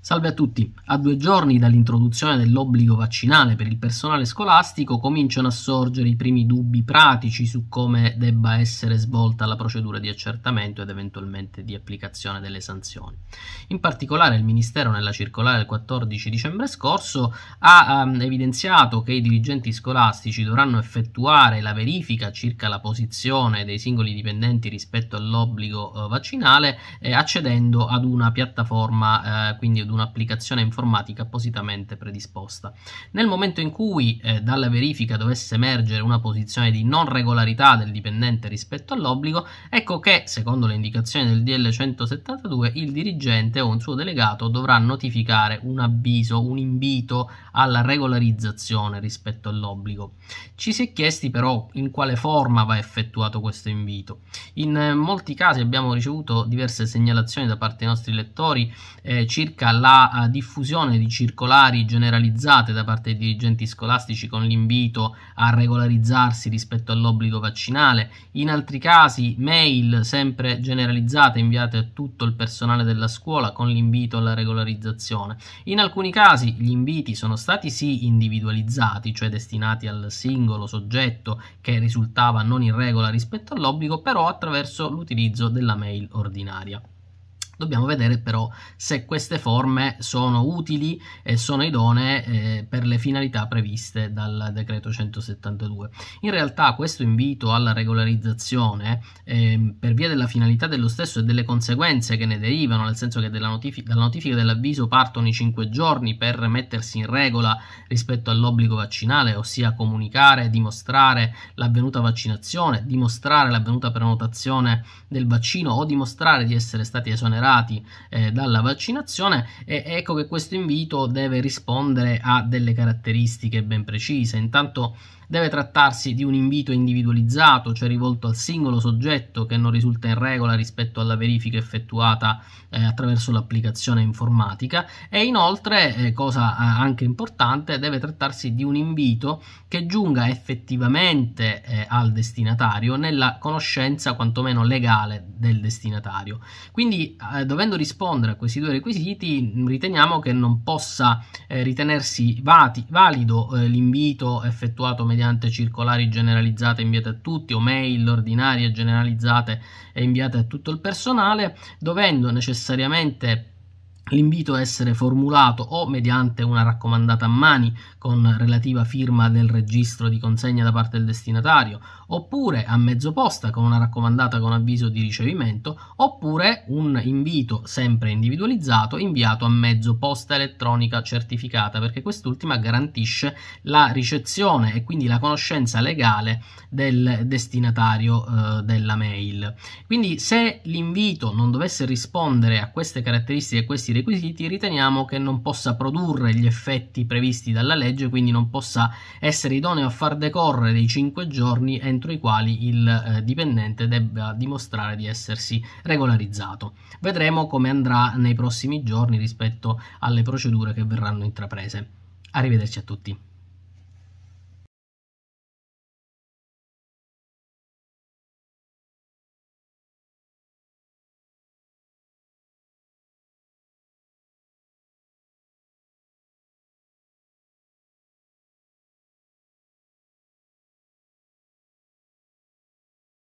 Salve a tutti. A due giorni dall'introduzione dell'obbligo vaccinale per il personale scolastico cominciano a sorgere i primi dubbi pratici su come debba essere svolta la procedura di accertamento ed eventualmente di applicazione delle sanzioni. In particolare il Ministero nella circolare del 14 dicembre scorso ha ehm, evidenziato che i dirigenti scolastici dovranno effettuare la verifica circa la posizione dei singoli dipendenti rispetto all'obbligo eh, vaccinale eh, accedendo ad una piattaforma eh, quindi ed un'applicazione informatica appositamente predisposta. Nel momento in cui eh, dalla verifica dovesse emergere una posizione di non regolarità del dipendente rispetto all'obbligo, ecco che, secondo le indicazioni del DL 172, il dirigente o un suo delegato dovrà notificare un avviso, un invito alla regolarizzazione rispetto all'obbligo. Ci si è chiesti però in quale forma va effettuato questo invito. In eh, molti casi abbiamo ricevuto diverse segnalazioni da parte dei nostri lettori eh, circa la eh, diffusione di circolari generalizzate da parte dei dirigenti scolastici con l'invito a regolarizzarsi rispetto all'obbligo vaccinale, in altri casi mail sempre generalizzate inviate a tutto il personale della scuola con l'invito alla regolarizzazione. In alcuni casi gli inviti sono stati sì individualizzati, cioè destinati al singolo soggetto che risultava non in regola rispetto all'obbligo, però attraverso l'utilizzo della mail ordinaria. Dobbiamo vedere però se queste forme sono utili e sono idonee eh, per le finalità previste dal decreto 172. In realtà questo invito alla regolarizzazione eh, per via della finalità dello stesso e delle conseguenze che ne derivano, nel senso che notifi dalla notifica dell'avviso partono i 5 giorni per mettersi in regola rispetto all'obbligo vaccinale, ossia comunicare, dimostrare l'avvenuta vaccinazione, dimostrare l'avvenuta prenotazione del vaccino o dimostrare di essere stati esonerati curati eh, dalla vaccinazione e ecco che questo invito deve rispondere a delle caratteristiche ben precise. Intanto Deve trattarsi di un invito individualizzato, cioè rivolto al singolo soggetto che non risulta in regola rispetto alla verifica effettuata eh, attraverso l'applicazione informatica e inoltre, eh, cosa eh, anche importante, deve trattarsi di un invito che giunga effettivamente eh, al destinatario nella conoscenza quantomeno legale del destinatario. Quindi eh, dovendo rispondere a questi due requisiti riteniamo che non possa eh, ritenersi vati, valido l'invito effettuato mediante mediante circolari generalizzate inviate a tutti o mail ordinarie generalizzate e inviate a tutto il personale, dovendo necessariamente L'invito a essere formulato o mediante una raccomandata a mani con relativa firma del registro di consegna da parte del destinatario, oppure a mezzo posta con una raccomandata con avviso di ricevimento, oppure un invito sempre individualizzato inviato a mezzo posta elettronica certificata, perché quest'ultima garantisce la ricezione e quindi la conoscenza legale del destinatario eh, della mail. Quindi se l'invito non dovesse rispondere a queste caratteristiche e questi requisiti, riteniamo che non possa produrre gli effetti previsti dalla legge, quindi non possa essere idoneo a far decorrere i 5 giorni entro i quali il eh, dipendente debba dimostrare di essersi regolarizzato. Vedremo come andrà nei prossimi giorni rispetto alle procedure che verranno intraprese. Arrivederci a tutti.